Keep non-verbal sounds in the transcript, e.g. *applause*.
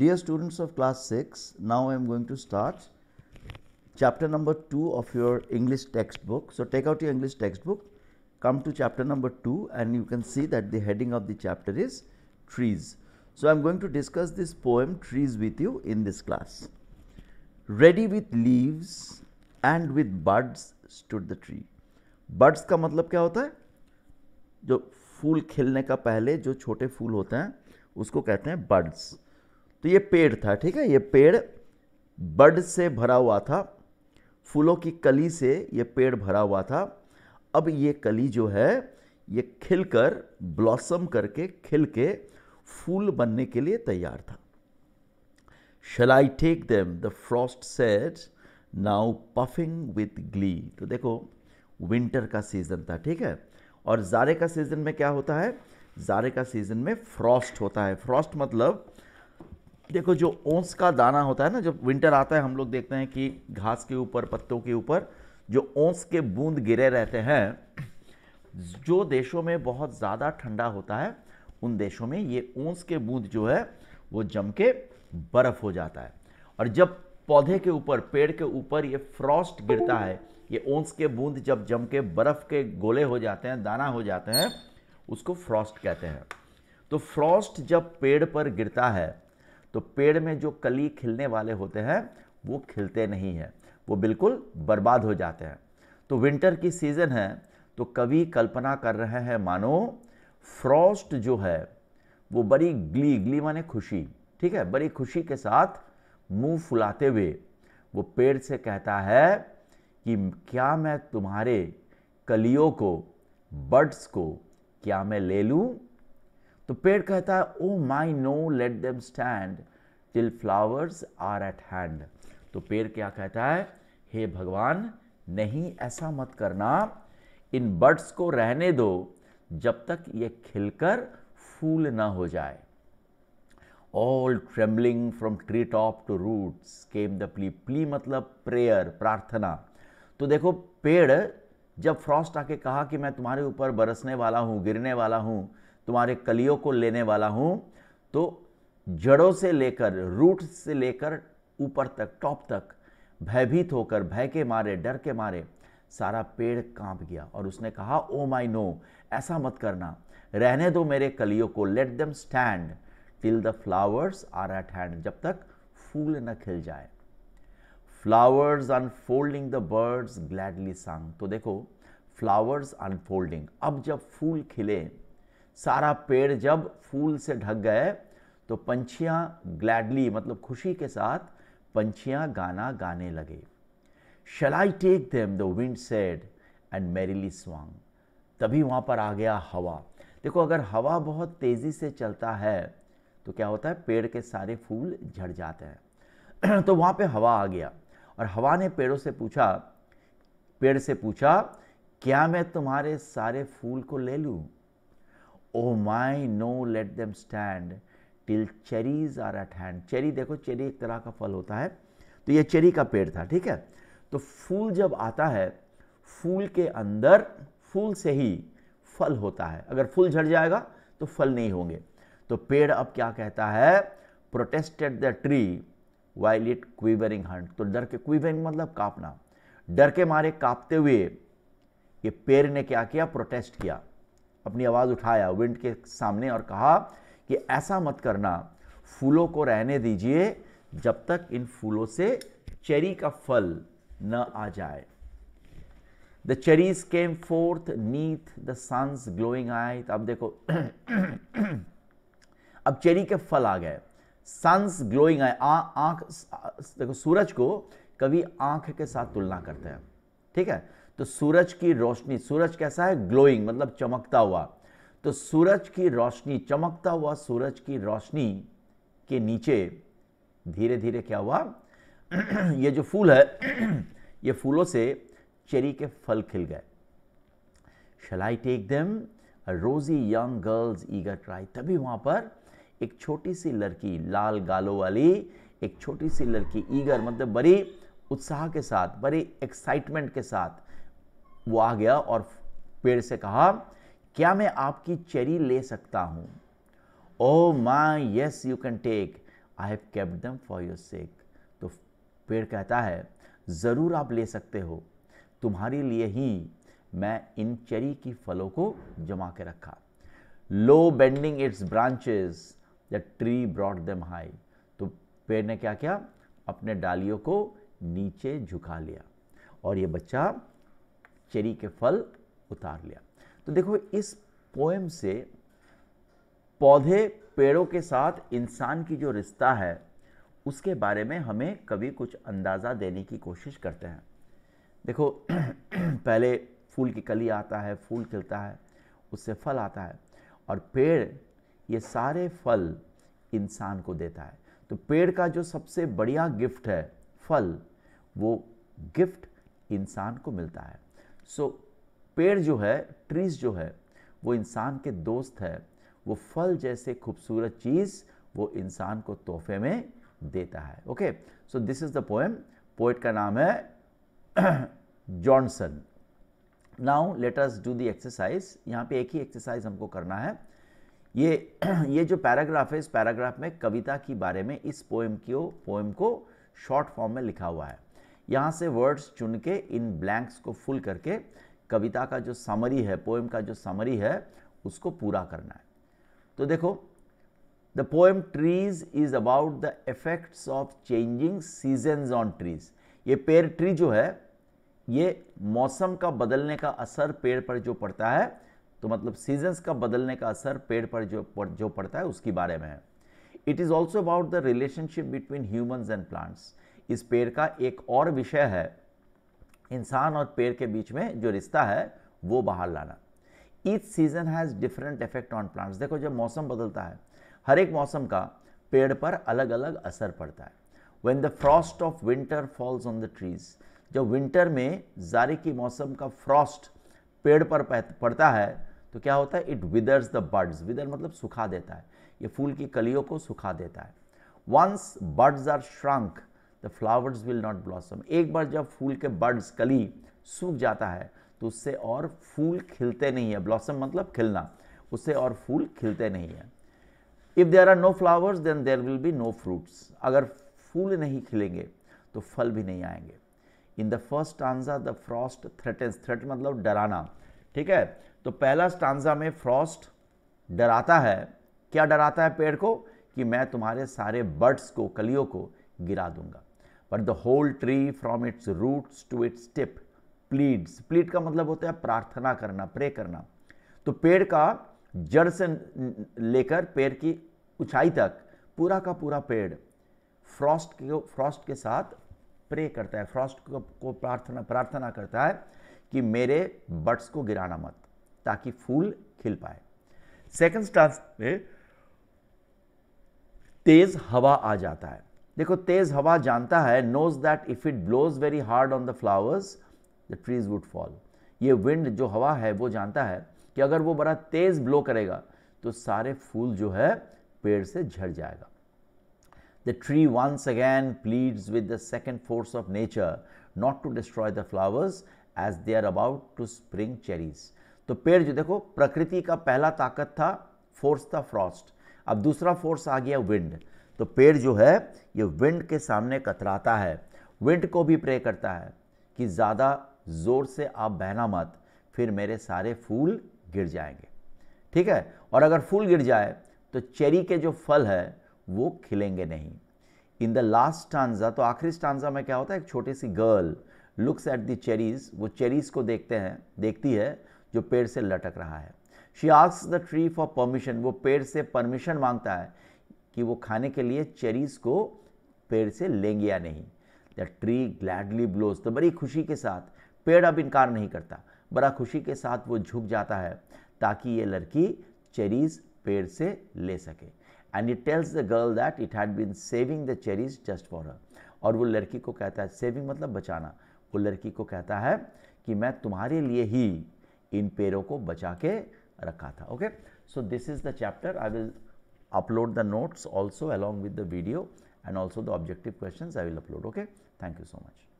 Dear students of class 6, now I am going to start chapter number 2 of your English textbook. So, take out your English textbook, come to chapter number 2 and you can see that the heading of the chapter is trees. So, I am going to discuss this poem trees with you in this class. Ready with leaves and with buds stood the tree. Buds ka matlab kya होता hai? Jo फूल खिलने का पहले जो छोटे फूल होते हैं उसको कहते हैं बर्ड्स तो ये पेड़ था ठीक है ये पेड़ बड से भरा हुआ था फूलों की कली से ये पेड़ भरा हुआ था अब ये कली जो है ये खिलकर ब्लॉसम करके खिल के फूल बनने के लिए तैयार था shall I take them the frost said now puffing with glee तो देखो विंटर का सीजन था ठीक है और जारे का सीजन में क्या होता है जारे का सीजन में फ्रॉस्ट होता है फ्रॉस्ट मतलब देखो जो ओस का दाना होता है ना जब विंटर आता है हम लोग देखते हैं कि घास के ऊपर पत्तों के ऊपर जो ओस के बूंद गिरे रहते हैं जो देशों में बहुत ज़्यादा ठंडा होता है उन देशों में ये ओस के बूंद जो है वो जम के बर्फ़ हो जाता है और जब पौधे के ऊपर पेड़ के ऊपर ये फ्रॉस्ट गिरता है ये ओस के बूंद जब जम के बर्फ़ के गोले हो जाते हैं दाना हो जाते हैं उसको फ्रॉस्ट कहते हैं तो फ्रॉस्ट जब पेड़ पर गिरता है तो पेड़ में जो कली खिलने वाले होते हैं वो खिलते नहीं हैं वो बिल्कुल बर्बाद हो जाते हैं तो विंटर की सीज़न है तो कवि कल्पना कर रहे हैं मानो फ्रॉस्ट जो है वो बड़ी ग्ली ग्ली माने खुशी ठीक है बड़ी खुशी के साथ मुंह फुलाते हुए वो पेड़ से कहता है कि क्या मैं तुम्हारे कलियों को बर्ड्स को क्या मैं ले लूँ तो पेड़ कहता है oh my no let them stand till flowers are at hand तो पेड़ क्या कहता है हे hey भगवान नहीं ऐसा मत करना इन बर्ड्स को रहने दो जब तक ये खिलकर फूल ना हो जाए all trembling from tree top to roots came the plea plea मतलब प्रेयर प्रार्थना तो देखो पेड़ जब फ्रॉस्ट आके कहा कि मैं तुम्हारे ऊपर बरसने वाला हूँ गिरने वाला हूँ तुम्हारे कलियों को लेने वाला हूं तो जड़ों से लेकर रूट से लेकर ऊपर तक टॉप तक भयभीत होकर भय के मारे डर के मारे सारा पेड़ कांप गया और उसने कहा ओ माई नो ऐसा मत करना रहने दो मेरे कलियों को let them stand till the flowers are at hand जब तक फूल न खिल जाए flowers unfolding the birds gladly sang तो देखो फ्लावर्स अनफोल्डिंग अब जब फूल खिले सारा पेड़ जब फूल से ढक गए तो पंछियां ग्लैडली मतलब खुशी के साथ पंछियां गाना गाने लगे shall I take them the wind said and merrily swung तभी वहां पर आ गया हवा देखो अगर हवा बहुत तेज़ी से चलता है तो क्या होता है पेड़ के सारे फूल झड़ जाते हैं *clears throat* तो वहां पे हवा आ गया और हवा ने पेड़ों से पूछा पेड़ से पूछा क्या मैं तुम्हारे सारे फूल को ले लूं oh my no let them stand till cherries are at hand cherry देखो चेरी एक तरह का फल होता है तो ये चेरी का पेड़ था ठीक है तो फूल जब आता है फूल के अंदर फूल से ही फल होता है अगर फूल झड़ जाएगा तो फल नहीं होंगे तो पेड़ अब क्या कहता है protested the tree while it quivering hung तो डर के क्वीवरिंग मतलब कांपना डर के मारे कांपते हुए ये पेड़ ने क्या किया प्रोटेस्ट किया अपनी आवाज़ उठाया विंड के सामने और कहा कि ऐसा मत करना फूलों को रहने दीजिए जब तक इन फूलों से चेरी का फल न आ जाए the cherries came forth neath the sun's glowing eye अब देखो *clears throat* अब चेरी के फल आ गए सन्स ग्लोइंग आई आंख देखो सूरज को कभी आंख के साथ तुलना करते हैं ठीक है तो सूरज की रोशनी सूरज कैसा है ग्लोइंग मतलब चमकता हुआ तो सूरज की रोशनी चमकता हुआ सूरज की रोशनी के नीचे धीरे धीरे क्या हुआ *clears throat* ये जो फूल है *clears throat* ये फूलों से चेरी के फल खिल गए shall I take them rosy young girls eager try तभी वहां पर एक छोटी सी लड़की लाल गालों वाली एक छोटी सी लड़की ईगर मतलब बड़ी उत्साह के साथ बड़े एक्साइटमेंट के साथ वो आ गया और पेड़ से कहा क्या मैं आपकी चेरी ले सकता हूं oh my yes you can take I have kept them for your sake तो पेड़ कहता है ज़रूर आप ले सकते हो तुम्हारे लिए ही मैं इन चेरी की फलों को जमा के रखा low bending its branches the tree brought them high तो पेड़ ने क्या किया अपने डालियों को नीचे झुका लिया और ये बच्चा चेरी के फल उतार लिया तो देखो इस पोएम से पौधे पेड़ों के साथ इंसान की जो रिश्ता है उसके बारे में हमें कभी कुछ अंदाज़ा देने की कोशिश करते हैं देखो *clears throat* पहले फूल की कली आता है फूल खिलता है उससे फल आता है और पेड़ ये सारे फल इंसान को देता है तो पेड़ का जो सबसे बढ़िया गिफ्ट है फल वो गिफ्ट इंसान को मिलता है सो so, पेड़ जो है ट्रीज जो है वो इंसान के दोस्त है वो फल जैसे खूबसूरत चीज़ वो इंसान को तोहफे में देता है okay so this is the poem poet का नाम है Johnson now let us do the exercise यहाँ पे एक ही एक्सरसाइज हमको करना है ये *clears throat* ये जो पैराग्राफ है इस पैराग्राफ में कविता के बारे में इस पोएम की पोएम को शॉर्ट फॉर्म में लिखा हुआ है यहाँ से वर्ड्स चुन के इन ब्लैंक्स को फुल करके कविता का जो समरी है पोएम का जो समरी है उसको पूरा करना है तो देखो the poem trees is about the effects of changing seasons on trees ये पेड़ ट्री जो है ये मौसम का बदलने का असर पेड़ पर जो पड़ता है तो मतलब सीजन्स का बदलने का असर पेड़ पर जो जो पड़ता है उसके बारे में है it is also about the relationship between humans and plants इस पेड़ का एक और विषय है इंसान और पेड़ के बीच में जो रिश्ता है वो बाहर लाना each season has different effect on plants देखो जब मौसम बदलता है हर एक मौसम का पेड़ पर अलग अलग असर पड़ता है when the frost of winter falls on the trees जब विंटर में जारी की मौसम का फ्रॉस्ट पेड़ पर पड़ता है तो क्या होता है it withers the birds wither मतलब सुखा देता है ये फूल की कलियों को सुखा देता है once birds are shrunk the flowers will not blossom एक बार जब फूल के बर्ड्स कली सूख जाता है तो उससे और फूल खिलते नहीं है ब्लॉसम मतलब खिलना उससे और फूल खिलते नहीं है if there are no flowers then there will be no fruits अगर फूल नहीं खिलेंगे तो फल भी नहीं आएंगे in the first stanza the frost threatens threat मतलब डराना ठीक है तो पहला स्टांजा में फ्रॉस्ट डराता है क्या डराता है पेड़ को कि मैं तुम्हारे सारे बर्ड्स को कलियों को गिरा दूंगा but the whole tree from its roots to its tip pleads plead का मतलब होता है प्रार्थना करना प्रे करना तो पेड़ का जड़ से लेकर पेड़ की ऊंचाई तक पूरा का पूरा पेड़ फ्रॉस्ट के फ्रॉस्ट के साथ प्रे करता है फ्रॉस्ट को, को प्रार्थना प्रार्थना करता है कि मेरे बर्ड्स को गिराना मत ताकि फूल खिल पाए सेकंड स्टांस में तेज हवा आ जाता है देखो तेज़ हवा जानता है knows that if it blows very hard on the flowers the trees would fall ये विंड जो हवा है वो जानता है कि अगर वो बड़ा तेज़ ब्लो करेगा तो सारे फूल जो है पेड़ से झड़ जाएगा the tree once again pleads with the second force of nature not to destroy the flowers as they are about to spring cherries तो पेड़ जो देखो प्रकृति का पहला ताकत था फोर्स था फ्रॉस्ट अब दूसरा फोर्स आ गया विंड तो पेड़ जो है ये विंड के सामने कतराता है विंड को भी प्रे करता है कि ज़्यादा ज़ोर से आप बहना मत फिर मेरे सारे फूल गिर जाएंगे ठीक है और अगर फूल गिर जाए तो चेरी के जो फल है वो खिलेंगे नहीं इन द लास्ट स्टांजा तो आखिरी स्टांजा में क्या होता है एक छोटी सी girl looks at the cherries वो चेरीज को देखते हैं देखती है जो पेड़ से लटक रहा है she ask the tree for permission वो पेड़ से परमिशन मांगता है कि वो खाने के लिए चेरीज को पेड़ से लेंगे या नहीं द ट्री ग्लैडली ब्लोज तो बड़ी खुशी के साथ पेड़ अब इनकार नहीं करता बड़ा खुशी के साथ वो झुक जाता है ताकि ये लड़की चेरीज पेड़ से ले सके and it tells the girl that it had been saving the cherries just for her और वो लड़की को कहता है सेविंग मतलब बचाना वो लड़की को कहता है कि मैं तुम्हारे लिए ही इन पेड़ों को बचा के रखा था okay so this is the chapter I will upload the notes also along with the video and also the objective questions I will upload. Okay. Thank you so much.